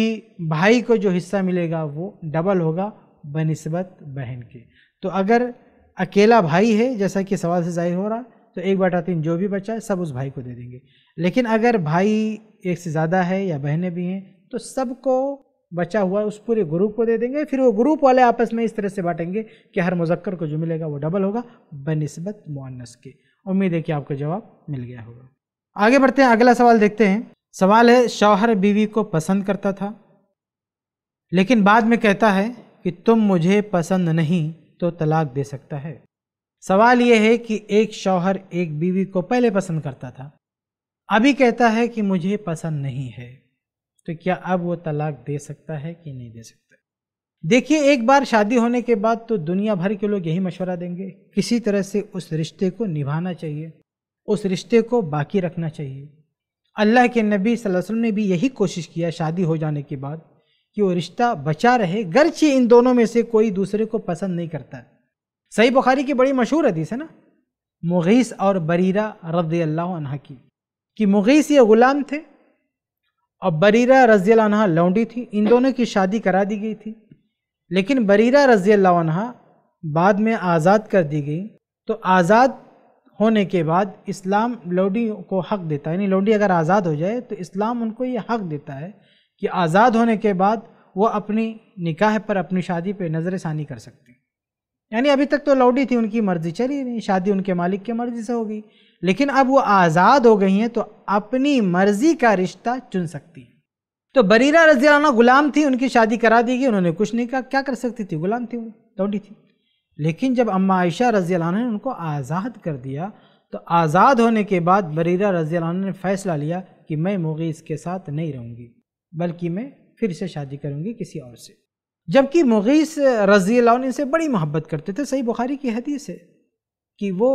भाई को जो हिस्सा मिलेगा वो डबल होगा बनस्बत बहन के तो अगर अकेला भाई है जैसा कि सवाल से जाहिर हो रहा तो एक बटा तीन जो भी बचा है सब उस भाई को दे देंगे लेकिन अगर भाई एक से ज़्यादा है या बहनें भी हैं तो सबको बचा हुआ उस पूरे ग्रुप को दे देंगे फिर वो ग्रुप वाले आपस में इस तरह से बांटेंगे कि हर मुजक्कर को जो मिलेगा वो डबल होगा बनस्बत मुआनस के उम्मीद है कि आपको जवाब मिल गया होगा आगे बढ़ते हैं अगला सवाल देखते हैं सवाल है शौहर बीवी को पसंद करता था लेकिन बाद में कहता है कि तुम मुझे पसंद नहीं तो तलाक दे सकता है सवाल यह है कि एक शौहर एक बीवी को पहले पसंद करता था अभी कहता है कि मुझे पसंद नहीं है तो क्या अब वो तलाक दे सकता है कि नहीं दे सकता देखिए एक बार शादी होने के बाद तो दुनिया भर के लोग यही मशवरा देंगे किसी तरह से उस रिश्ते को निभाना चाहिए उस रिश्ते को बाकी रखना चाहिए अल्लाह के नबी वसल्लम ने भी यही कोशिश किया शादी हो जाने के बाद कि वो रिश्ता बचा रहे गरचे इन दोनों में से कोई दूसरे को पसंद नहीं करता सही बुखारी की बड़ी मशहूर हदीस है ना मुगीस और बरीरा रज़ी अल्लाह की कि मुगीस ये ग़ुलाम थे और बरीरा रजी अल्लाह लौंडी थी इन दोनों की शादी करा दी गई थी लेकिन बरीरा रजी अल्लाह बाद में आज़ाद कर दी गई तो आज़ाद होने के बाद इस्लाम लौंडी को हक देता है यानी लौंडी अगर आज़ाद हो जाए तो इस्लाम उनको ये हक देता है कि आज़ाद होने के बाद वो अपनी निकाह पर अपनी शादी पर नज़र षानी कर सकते हैं यानी अभी तक तो लौडी थी उनकी मर्ज़ी चली नहीं शादी उनके मालिक की मर्ज़ी से हो गई लेकिन अब वो आज़ाद हो गई हैं तो अपनी मर्ज़ी का रिश्ता चुन सकती हैं तो बरीरा रजियाना गुलाम थी उनकी शादी करा दी गई उन्होंने कुछ नहीं कहा क्या कर सकती थी गुलाम थी वो लौडी थी लेकिन जब अम्मा आयशा रजी ने उनको आज़ाद कर दिया तो आज़ाद होने के बाद बरीरा रजी ने फ़ैसला लिया कि मैं मोगी इसके साथ नहीं रहूँगी बल्कि मैं फिर से शादी करूँगी किसी और से जबकि मुगीस रज़ी इनसे बड़ी मोहब्बत करते थे सही बुखारी की हदीस है कि वो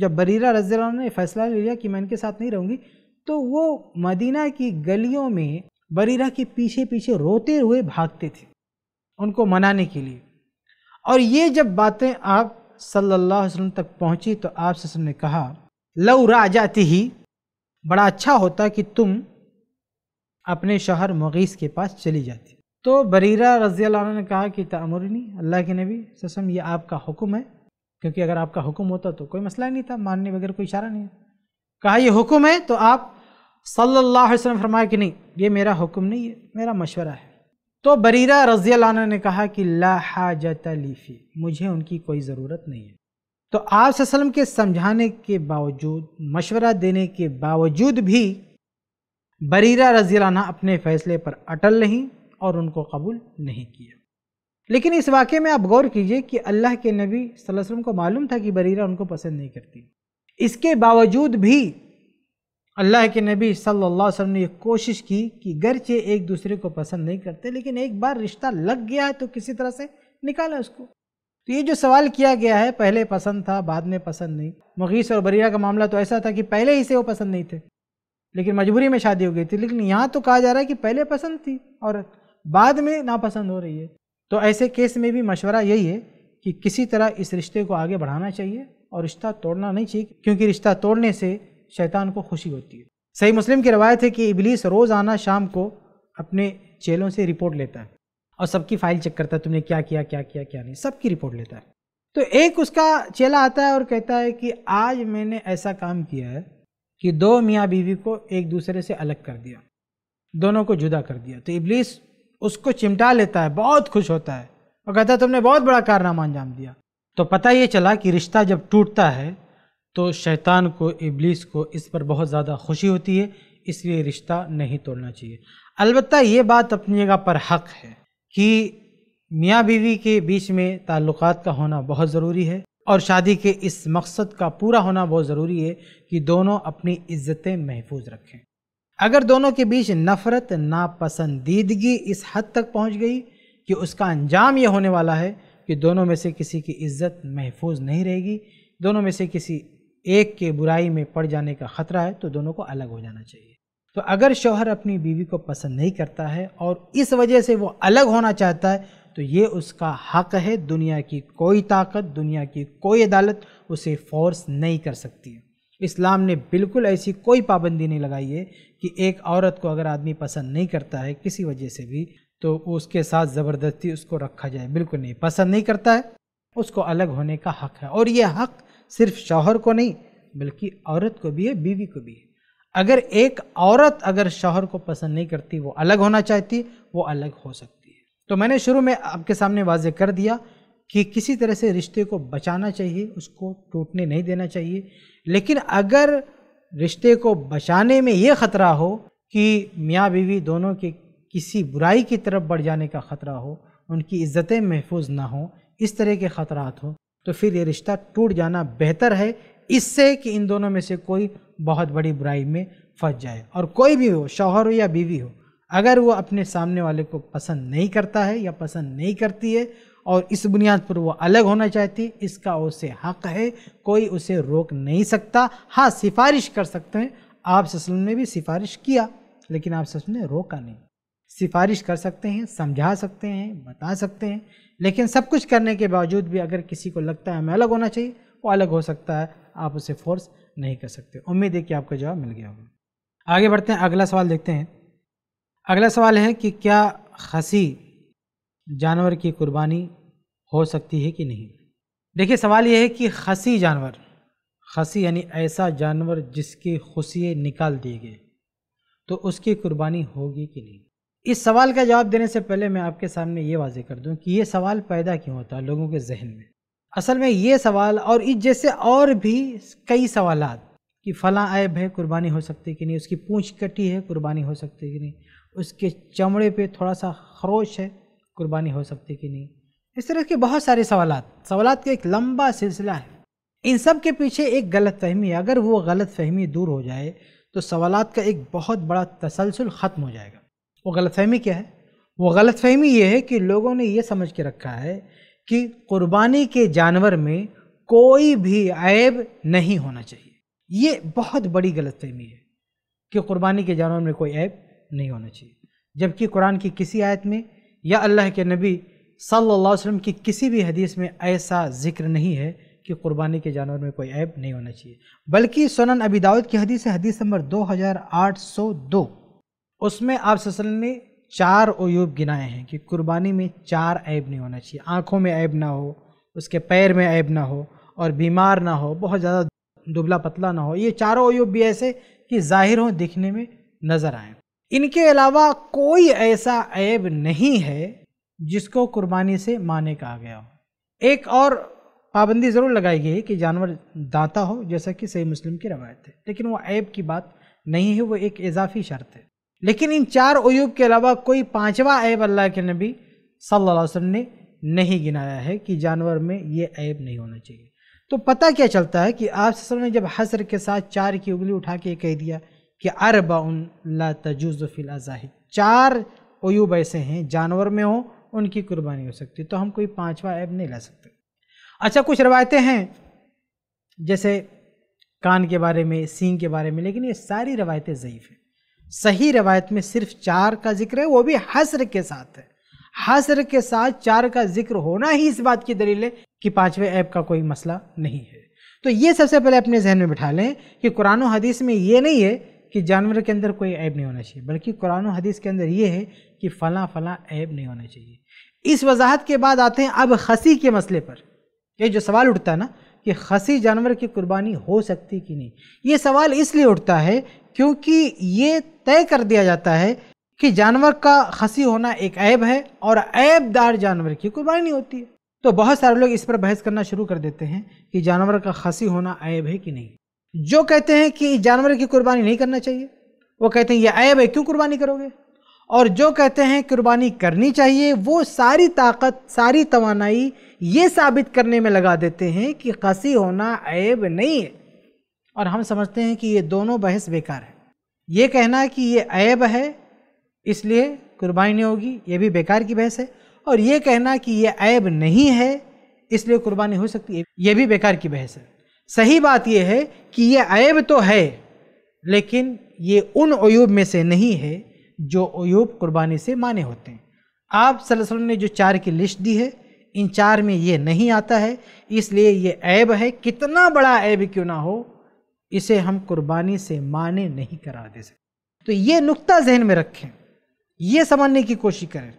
जब बरीरा रज़ी ने फ़ैसला लिया कि मैं इनके साथ नहीं रहूंगी तो वो मदीना की गलियों में बरीरा के पीछे पीछे रोते हुए भागते थे उनको मनाने के लिए और ये जब बातें आप सल्लल्लाहु अलैहि वसल्लम तक पहुंची तो आप ने कहा लव राजा ही बड़ा अच्छा होता कि तुम अपने शहर मुगीस के पास चली जाती तो बरीरा रज़ी ने कहा कि तमरनी अल्लाह के नबी ससम ये आपका हुक्म है क्योंकि अगर आपका हुक्म होता तो कोई मसला नहीं था मानने वगैरह कोई इशारा नहीं है कहा यह हुक्म है तो आप सल्लल्लाहु अलैहि वसल्लम फरमाया कि नहीं ये मेरा हुक्म नहीं है मेरा मशवरा है तो बरीरा रज़ी ने कहा कि ला हाजत लीफ़ी मुझे उनकी कोई ज़रूरत नहीं है तो आप के समझाने के बावजूद मशवरा देने के बावजूद भी बरीरा रजीलाना अपने फैसले पर अटल नहीं और उनको कबूल नहीं किया लेकिन इस वाक्य में आप गौर कीजिए कि अल्लाह के नबी वसल्लम को मालूम था कि बरीरा उनको पसंद नहीं करती इसके बावजूद भी अल्लाह के नबी सल्लल्लाहु अलैहि वसल्लम ने कोशिश की कि गरचे एक दूसरे को पसंद नहीं करते लेकिन एक बार रिश्ता लग गया है तो किसी तरह से निकाला उसको तो ये जो सवाल किया गया है पहले पसंद था बाद में पसंद नहीं मुगीस और बरीरा का मामला तो ऐसा था कि पहले ही से वो पसंद नहीं थे लेकिन मजबूरी में शादी हो गई थी लेकिन यहाँ तो कहा जा रहा है कि पहले पसंद थी और बाद में नापसंद हो रही है तो ऐसे केस में भी मशवरा यही है कि किसी तरह इस रिश्ते को आगे बढ़ाना चाहिए और रिश्ता तोड़ना नहीं चाहिए क्योंकि रिश्ता तोड़ने से शैतान को खुशी होती है सही मुस्लिम की रवायत है कि इबलीस रोज आना शाम को अपने चेलों से रिपोर्ट लेता है और सबकी फाइल चेक करता है तुमने क्या किया क्या किया क्या नहीं सबकी रिपोर्ट लेता है तो एक उसका चेला आता है और कहता है कि आज मैंने ऐसा काम किया है कि दो मियाँ बीवी को एक दूसरे से अलग कर दिया दोनों को जुदा कर दिया तो इब्लीस उसको चिमटा लेता है बहुत खुश होता है और कहता है तुमने बहुत बड़ा कारनामा अंजाम दिया तो पता ये चला कि रिश्ता जब टूटता है तो शैतान को इब्लीस को इस पर बहुत ज़्यादा खुशी होती है इसलिए रिश्ता नहीं तोड़ना चाहिए अलबत् ये बात अपनी जगह पर हक है कि मियाँ बीवी के बीच में ताल्लुक का होना बहुत ज़रूरी है और शादी के इस मकसद का पूरा होना बहुत ज़रूरी है कि दोनों अपनी इज्जतें महफूज रखें अगर दोनों के बीच नफ़रत नापसंदीदगी इस हद तक पहुंच गई कि उसका अंजाम यह होने वाला है कि दोनों में से किसी की इज्जत महफूज नहीं रहेगी दोनों में से किसी एक के बुराई में पड़ जाने का ख़तरा है तो दोनों को अलग हो जाना चाहिए तो अगर शोहर अपनी बीवी को पसंद नहीं करता है और इस वजह से वो अलग होना चाहता है तो ये उसका हक है दुनिया की कोई ताकत दुनिया की कोई अदालत उसे फोर्स नहीं कर सकती है इस्लाम ने बिल्कुल ऐसी कोई पाबंदी नहीं लगाई है कि एक औरत को अगर आदमी पसंद नहीं करता है किसी वजह से भी तो उसके साथ ज़बरदस्ती उसको रखा जाए बिल्कुल नहीं पसंद नहीं करता है उसको अलग होने का हक है और ये हक सिर्फ शौहर को नहीं बल्कि औरत को भी है बीवी को भी है अगर एक औरत अगर शौहर को पसंद नहीं करती वो अलग होना चाहती वो अलग हो सकती तो मैंने शुरू में आपके सामने वाज कर दिया कि किसी तरह से रिश्ते को बचाना चाहिए उसको टूटने नहीं देना चाहिए लेकिन अगर रिश्ते को बचाने में ये ख़तरा हो कि मियाँ बीवी दोनों के किसी बुराई की तरफ बढ़ जाने का ख़तरा हो उनकी इज्जतें महफूज ना हो इस तरह के ख़तरा हों तो फिर ये रिश्ता टूट जाना बेहतर है इससे कि इन दोनों में से कोई बहुत बड़ी बुराई में फंस जाए और कोई भी हो शौहर हो या बीवी हो अगर वो अपने सामने वाले को पसंद नहीं करता है या पसंद नहीं करती है और इस बुनियाद पर वो अलग होना चाहती इसका उसे हक है कोई उसे रोक नहीं सकता हाँ सिफारिश कर सकते हैं आप ससलम ने भी सिफारिश किया लेकिन आप ससलम ने रोका नहीं सिफारिश कर सकते हैं समझा सकते हैं बता सकते हैं लेकिन सब कुछ करने के बावजूद भी अगर किसी को लगता है हमें अलग होना चाहिए वो अलग हो सकता है आप उसे फोर्स नहीं कर सकते उम्मीद है कि आपका जवाब मिल गया होगा आगे बढ़ते हैं अगला सवाल देखते हैं अगला सवाल है कि क्या खसी जानवर की कुर्बानी हो सकती है कि नहीं देखिए सवाल यह है कि खसी जानवर खसी यानी ऐसा जानवर जिसके खुशिए निकाल दिए गए तो उसकी कुर्बानी होगी कि नहीं इस सवाल का जवाब देने से पहले मैं आपके सामने ये वाजे कर दूं कि ये सवाल पैदा क्यों होता है लोगों के जहन में असल में ये सवाल और इस जैसे और भी कई सवाल कि फ़ला ऐब है कुर्बानी हो सकती कि नहीं उसकी पूँछ कटी है कुर्बानी हो सकती कि नहीं उसके चमड़े पे थोड़ा सा खरोश है कुर्बानी हो सकती कि नहीं इस तरह के बहुत सारे सवाल सवाल का एक लंबा सिलसिला है इन सब के पीछे एक गलत फहमी है अगर वो गलत फहमी दूर हो जाए तो सवाल का एक बहुत बड़ा तसलसल ख़त्म हो जाएगा वो गलत फहमी क्या है वो गलत फहमी ये है कि लोगों ने यह समझ के रखा है कि कुर्बानी के जानवर में कोई भी ऐब नहीं होना चाहिए ये बहुत बड़ी गलत फहमी है कि कुर्बानी के जानवर में कोई ऐब नहीं होना चाहिए जबकि कुरान की किसी आयत में या अल्लाह के नबी सल्लल्लाहु अलैहि वसल्लम की किसी भी हदीस में ऐसा जिक्र नहीं है कि कुर्बानी के जानवर में कोई ऐब नहीं होना चाहिए बल्कि सोनन अबी दाऊद की हदीस है हदीस नंबर 2802 उसमें आप ने चार अयूब गिनाए हैं कि कुर्बानी में चार ऐब नहीं होना चाहिए आँखों में ऐब ना हो उसके पैर में ऐब ना हो और बीमार ना हो बहुत ज़्यादा दुबला पतला ना हो ये चारों अयूब भी ऐसे कि जाहिर हों दिखने में नज़र आएँ इनके अलावा कोई ऐसा ऐब नहीं है जिसको कुर्बानी से माने कहा गया हो एक और पाबंदी ज़रूर लगाई गई कि जानवर दाता हो जैसा कि सही मुस्लिम की रवायत है लेकिन वो ऐब की बात नहीं है वो एक इजाफी शर्त है लेकिन इन चार अयूब के अलावा कोई पांचवा ऐब अल्लाह के नबी सल्लल्लाहु अलैहि वसल्लम ने नहीं गिनाया है कि जानवर में ये ऐब नहीं होना चाहिए तो पता क्या चलता है कि आप ने जब हसर के साथ चार की उंगली उठा के कह दिया कि अरबा ला तजुज़फ़िल अज़ाहिद चार ओयूब ऐसे हैं जानवर में हो उनकी कुर्बानी हो सकती तो हम कोई पांचवा ऐब नहीं ला सकते अच्छा कुछ रवायतें हैं जैसे कान के बारे में सींग के बारे में लेकिन ये सारी रवायतें ज़यीफ़ हैं सही रवायत में सिर्फ चार का जिक्र है वो भी हसर के साथ है हसर के साथ चार का जिक्र होना ही इस बात की दलील है कि पाँचवें ऐप का कोई मसला नहीं है तो ये सबसे पहले अपने जहन में बिठा लें कि कुरान हदीस में ये नहीं है कि जानवर के अंदर कोई ऐब नहीं होना चाहिए बल्कि कुरान हदीस के अंदर ये है कि फ़ला फ़ला ऐब नहीं होना चाहिए इस वजाहत के बाद आते हैं अब खसी के मसले पर ये जो सवाल उठता है ना कि खसी जानवर की कुर्बानी हो सकती कि नहीं ये सवाल इसलिए उठता है क्योंकि ये तय कर दिया जाता है कि जानवर का खसी होना एक ऐब है और ऐबदार जानवर की कुर्बानी नहीं होती है तो बहुत सारे लोग इस पर बहस करना शुरू कर देते हैं कि जानवर का खसी होना ऐब है कि नहीं जो कहते हैं कि जानवर की कुर्बानी नहीं करना चाहिए वो कहते हैं ये ऐब है क्यों कुर्बानी करोगे और जो कहते हैं कुर्बानी करनी चाहिए वो सारी ताकत सारी तोानाई ये साबित करने में लगा देते हैं कि खसी होना ऐब नहीं है और हम समझते हैं कि ये दोनों बहस बेकार है ये कहना कि ये ऐब है इसलिए कुर्बानी नहीं होगी ये भी बेकार की बहस है और ये कहना कि ये ऐब नहीं है इसलिए कुर्बानी हो सकती है ये भी बेकार की बहस है सही बात यह है कि यह ऐब तो है लेकिन ये उन अयूब में से नहीं है जो अयूब कुर्बानी से माने होते हैं आप सल्लल्लाहु अलैहि वसल्लम ने जो चार की लिस्ट दी है इन चार में ये नहीं आता है इसलिए ये ऐब है कितना बड़ा ऐब क्यों ना हो इसे हम कुर्बानी से माने नहीं करा दे सकते तो ये नुक्ता जहन में रखें ये समझने की कोशिश करें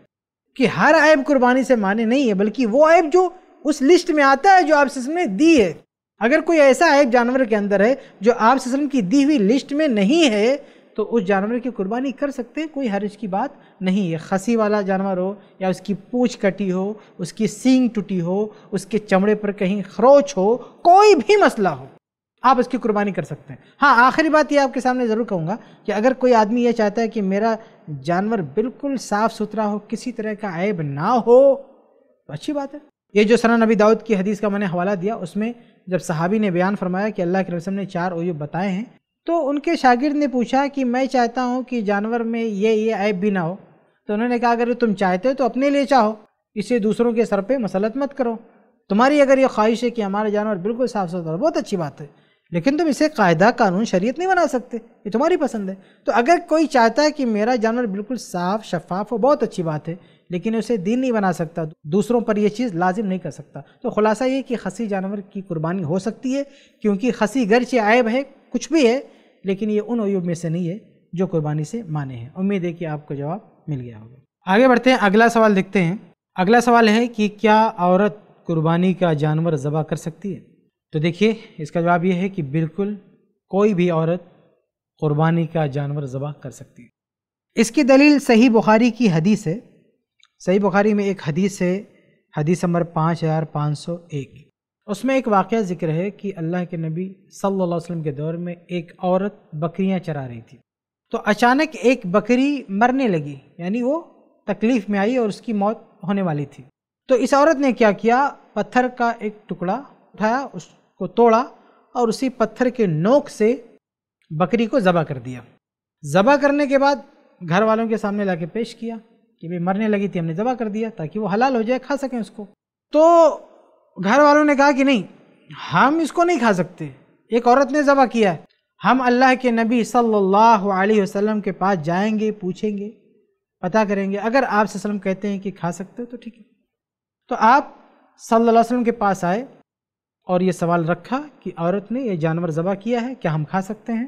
कि हर ऐब कुर्बानी से माने नहीं है बल्कि वो ऐब जो उस लिस्ट में आता है जो आप ने दी है अगर कोई ऐसा ऐप जानवर के अंदर है जो आप वसलम की दी हुई लिस्ट में नहीं है तो उस जानवर की कुर्बानी कर सकते हैं कोई हर्ज की बात नहीं है खसी वाला जानवर हो या उसकी पूछ कटी हो उसकी सींग टूटी हो उसके चमड़े पर कहीं खरोच हो कोई भी मसला हो आप उसकी कुर्बानी कर सकते हैं हाँ आखिरी बात ये आपके सामने ज़रूर कहूँगा कि अगर कोई आदमी ये चाहता है कि मेरा जानवर बिल्कुल साफ़ सुथरा हो किसी तरह का ऐब ना हो तो अच्छी बात है ये जो सना नबी दाऊद की हदीस का मैंने हवाला दिया उसमें जब सहाबी ने बयान फरमाया कि अल्लाह के रसम ने चार ओयूब बताए हैं तो उनके शागिर्द ने पूछा कि मैं चाहता हूँ कि जानवर में ये ये ऐप भी ना हो तो उन्होंने कहा अगर तुम चाहते हो तो अपने लिए चाहो इसे दूसरों के सर पर मसलत मत करो तुम्हारी अगर ये ख्वाहिश है कि हमारे जानवर बिल्कुल साफ सुथरा बहुत अच्छी बात है लेकिन तुम इसे कायदा कानून शरीयत नहीं बना सकते ये तुम्हारी पसंद है तो अगर कोई चाहता है कि मेरा जानवर बिल्कुल साफ शफाफ हो बहुत अच्छी बात है लेकिन उसे दीन नहीं बना सकता दूसरों पर यह चीज़ लाजिम नहीं कर सकता तो खुलासा ये कि खसी जानवर की कुर्बानी हो सकती है क्योंकि खसी गरचे आयब है कुछ भी है लेकिन ये उन अयुब में से नहीं है जो कुर्बानी से माने हैं उम्मीद है कि आपको जवाब मिल गया होगा आगे बढ़ते हैं अगला सवाल देखते हैं अगला सवाल है कि क्या औरत कुर्बानी का जानवर ज़बा कर सकती है तो देखिए इसका जवाब यह है कि बिल्कुल कोई भी औरत कुर्बानी का जानवर ज़बा कर सकती है इसकी दलील सही बुखारी की हदीस है सही बुखारी में एक हदीस है हदीस नंबर पाँच हज़ार पाँच सौ एक उसमें एक वाक़ जिक्र है कि अल्लाह के नबी सल्लल्लाहु अलैहि वसल्लम के दौर में एक औरत बकरियां चरा रही थी तो अचानक एक बकरी मरने लगी यानी वो तकलीफ़ में आई और उसकी मौत होने वाली थी तो इस औरत ने क्या किया पत्थर का एक टुकड़ा उठाया उसको तोड़ा और उसी पत्थर के नोक से बकरी को ज़बा कर दिया ज़बा करने के बाद घर वालों के सामने लाके पेश किया कि भाई मरने लगी थी हमने जबा कर दिया ताकि वो हलाल हो जाए खा सकें उसको तो घर वालों ने कहा कि नहीं हम इसको नहीं खा सकते एक औरत ने जबा किया हम अल्लाह के नबी सल्लल्लाहु अलैहि वसल्लम के पास जाएंगे पूछेंगे पता करेंगे अगर आप वसल्लम कहते हैं कि खा सकते हो तो ठीक है तो आप सल्लल्लाहु अलैहि वसल्लम के पास आए और ये सवाल रखा कि औरत ने ये जानवर ज़बा किया है क्या हम खा सकते हैं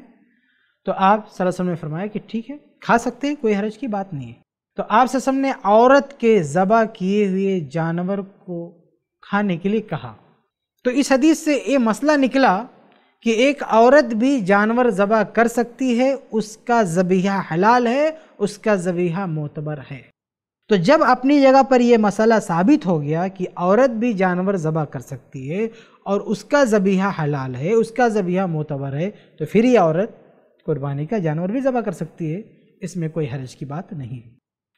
तो आप सल्लल्लाहु अलैहि वसल्लम ने फरमाया कि ठीक है खा सकते हैं कोई हरज की बात नहीं है तो आपसे ने औरत के ज़बा किए हुए जानवर को खाने के लिए कहा तो इस हदीस से ये मसला निकला कि एक औरत भी जानवर ज़बा कर सकती है उसका जबिया हलाल है उसका जबिया मोतबर है तो जब अपनी जगह पर यह मसला साबित हो गया कि औरत भी जानवर ज़बा कर सकती है और उसका जबिया हलाल है उसका जबिया मोतबर है तो फिर ये औरत कुर्बानी का जानवर भी ज़बा कर सकती है इसमें कोई हरज की बात नहीं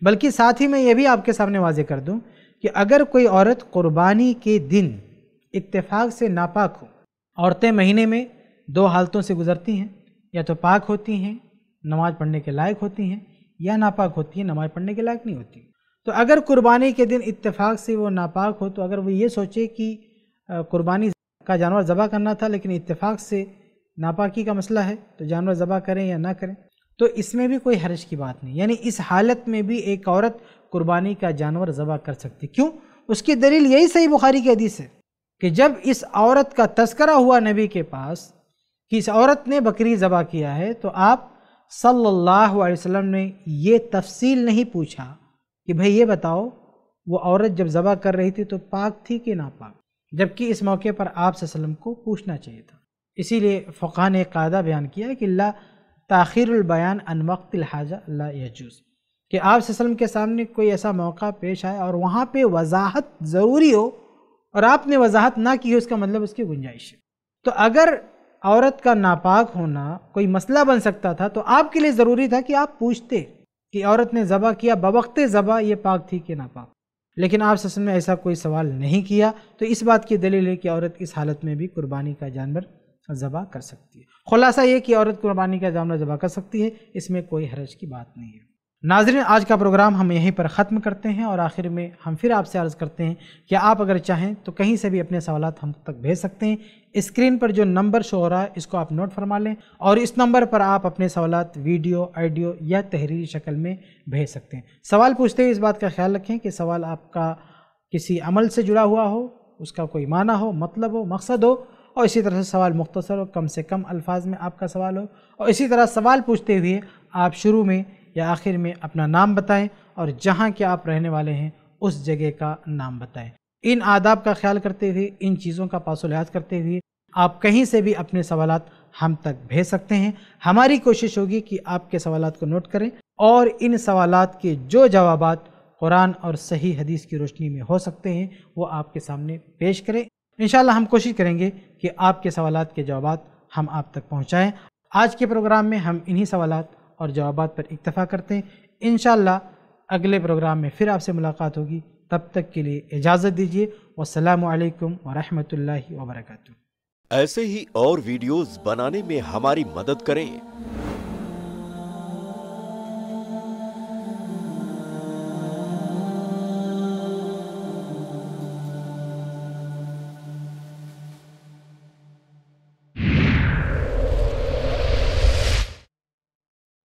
बल्कि साथ ही मैं ये भी आपके सामने वाजे कर दूं कि अगर कोई औरत कुर्बानी के दिन इत्तेफाक से नापाक हो औरतें महीने में दो हालतों से गुजरती हैं या तो पाक होती हैं नमाज पढ़ने के लायक होती हैं या नापाक होती हैं नमाज पढ़ने के लायक नहीं होती तो अगर कुर्बानी के दिन इत्तेफाक से वो नापाक हो तो अगर वो ये सोचे कि कुर्बानी का जानवर ज़बह करना था लेकिन इत्तेफाक से नापाकी का मसला है तो जानवर ज़बह करें या ना करें तो इसमें भी कोई हर्ज की बात नहीं यानी इस हालत में भी एक औरत कुर्बानी का जानवर ज़बा कर सकती क्यों उसकी दलील यही सही बुखारी की हदीस है कि जब इस औरत का तस्करा हुआ नबी के पास कि इस औरत ने बकरी ज़बा किया है तो आप सल्लल्लाहु अलैहि वसल्लम ने ये तफसील नहीं पूछा कि भाई ये बताओ वो औरत जब ज़बा कर रही थी तो पाक थी कि ना पाक जबकि इस मौके पर आप को पूछना चाहिए था इसीलिए फ़ुका ने कायदा बयान किया कि ला ताखिरबयान अनवक्त हाजा यजूज़ कि आप वसम के सामने कोई ऐसा मौका पेश आए और वहाँ पर वजाहत ज़रूरी हो और आपने वजाहत ना की हो उसका मतलब उसकी गुंजाइश है तो अगर औरत का नापाक होना कोई मसला बन सकता था तो आपके लिए ज़रूरी था कि आप पूछते कि औरत ने ज़बा किया बवक्त ज़बा ये पाक थी कि नापाक लेकिन आप ससन ने ऐसा कोई सवाल नहीं किया तो इस बात की दलील है कि औरत इस हालत में भी कुर्बानी का जानवर ज़बा कर सकती है खुलासा ये कि औरत कुर्बानी का जानवर ज़बा कर सकती है इसमें कोई हरज की बात नहीं है नाजरन आज का प्रोग्राम हम यहीं पर ख़त्म करते हैं और आखिर में हम फिर आपसे अर्ज़ करते हैं कि आप अगर चाहें तो कहीं से भी अपने सवाल हम तक भेज सकते हैं स्क्रीन पर जो नंबर शो हो रहा है इसको आप नोट फरमा लें और इस नंबर पर आप अपने सवाल वीडियो आइडियो या तहरीरी शक्ल में भेज सकते हैं सवाल पूछते हुए इस बात का ख्याल रखें कि सवाल आपका किसी अमल से जुड़ा हुआ हो उसका कोई माना हो मतलब हो मकसद हो और इसी तरह से सवाल मुख्तसर हो कम से कम अल्फाज में आपका सवाल हो और इसी तरह सवाल पूछते हुए आप शुरू में या आखिर में अपना नाम बताएं और जहाँ के आप रहने वाले हैं उस जगह का नाम बताएं इन आदाब का ख्याल करते हुए इन चीज़ों का लिहाज करते हुए आप कहीं से भी अपने सवाल हम तक भेज सकते हैं हमारी कोशिश होगी कि आपके सवाल को नोट करें और इन सवाल के जो जवाब कुरान और सही हदीस की रोशनी में हो सकते हैं वो आपके सामने पेश करें इन हम कोशिश करेंगे कि आपके सवाल के जवाब हम आप तक पहुँचाएँ आज के प्रोग्राम में हम इन्हीं सवाल और जवाब पर इतफ़ा करते हैं इन अगले प्रोग्राम में फिर आपसे मुलाकात होगी तब तक के लिए इजाज़त दीजिए वालकम वरहमल वर्क ऐसे ही और वीडियोज़ बनाने में हमारी मदद करें